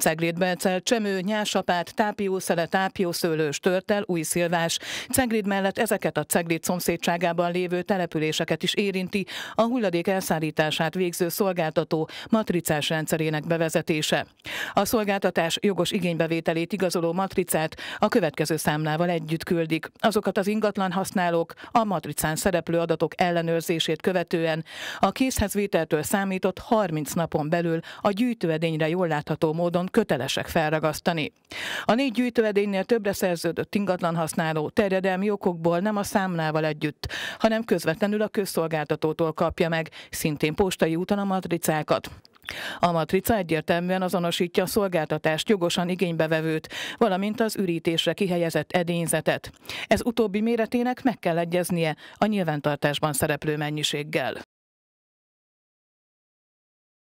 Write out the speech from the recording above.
Ceglédbelcel, Csemő, Nyásapát, Tápiószele, Tápiószőlős, Törtel, szilvás. Ceglid mellett ezeket a Ceglid szomszédságában lévő településeket is érinti a hulladék elszállítását végző szolgáltató matricás rendszerének bevezetése. A szolgáltatás jogos igénybevételét igazoló matricát a következő számlával együtt küldik. Azokat az ingatlan használók a matricán szereplő adatok ellenőrzését követően a készhez vételtől számított 30 napon belül a gyűjtőedényre jól látható módon kötelesek felragasztani. A négy gyűjtőedénynél többre szerződött ingatlan használó terjedelmi okokból nem a számlával együtt, hanem közvetlenül a közszolgáltatótól kapja meg, szintén postai úton a matricákat. A matrica egyértelműen azonosítja a szolgáltatást jogosan igénybevevőt, valamint az ürítésre kihelyezett edényzetet. Ez utóbbi méretének meg kell egyeznie a nyilvántartásban szereplő mennyiséggel.